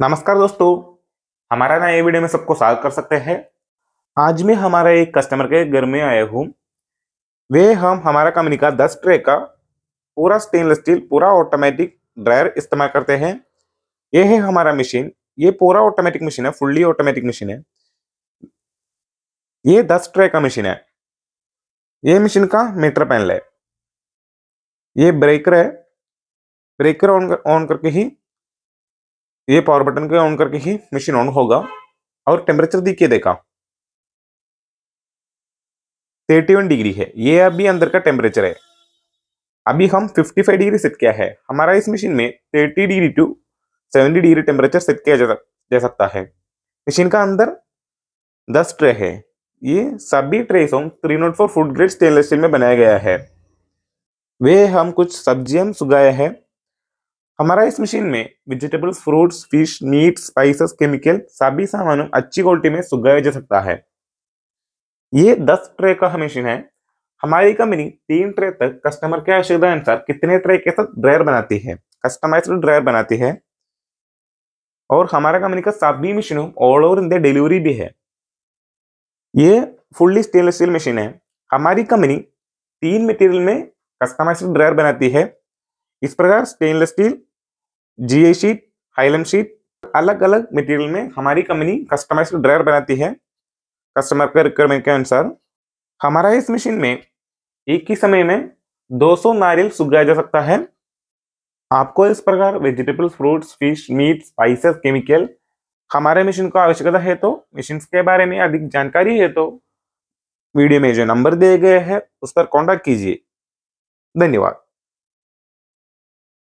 नमस्कार दोस्तों हमारा नया वीडियो में सबको स्वागत कर सकते हैं आज मैं हमारा एक कस्टमर के घर में आया हूँ वे हम हमारा कंपनी का दस ट्रे का पूरा स्टेनलेस स्टील पूरा ऑटोमेटिक ड्रायर इस्तेमाल करते हैं यह है हमारा मशीन ये पूरा ऑटोमेटिक मशीन है फुल्ली ऑटोमेटिक मशीन है ये दस ट्रे का मशीन है ये मशीन का मीटर पैनल है ये ब्रेकर है ब्रेकर ऑन ऑन करके ही ये पावर बटन को ऑन करके ही मशीन ऑन होगा और टेम्परेचर देखिए देखा 31 डिग्री है ये अभी अंदर का टेम्परेचर है अभी हम 55 डिग्री सेट किया है हमारा इस मशीन में 30 degree to 70 degree temperature set किया जा, सकता है मशीन का अंदर 10 ट्रे है ये सभी ट्रेस हम three naught four food grade stainless steel में बनाया गया है वे हम कुछ सब्जियां सुगाए हैं हमारा इस मशीन में vegetables fruits fish meat spices chemical सभी सामान अच्छी क्वालिटी में सुगाया जा सकता है ये दस ट्रे का मशीन है हमारी कंपनी तीन ट्रे तक कस्टमर के आवश्यकता अनुसार कितने ट्रे के साथ ड्रायर बनाती है कस्टमाइज्ड ड्रायर बनाती है और हमारा कंपनी का सभी मशीनों ऑल ओवर इंडिया डिलीवरी भी है ये फुल्ली स्टेनलेस स्टील मशीन है हमारी कंपनी तीन मटेरियल में कस्टमाइज्ड ड्रायर बनाती है इस प्रकार stainless steel GA sheet hylam sheet अलग अलग मटेरियल में हमारी कंपनी कस्टमाइज ड्रायर बनाती है कस्टमर के रिक्वायरमेंट के अनुसार हमारा इस मशीन में एक ही समय में 200 नारियल सुखाया जा सकता है आपको इस प्रकार vegetables fruits fish meat spices chemical हमारे मशीन को आवश्यकता है तो मशीन के बारे में अधिक जानकारी है तो वीडियो में जो नंबर दिए गए हैं उस पर कॉन्टैक्ट कीजिए धन्यवाद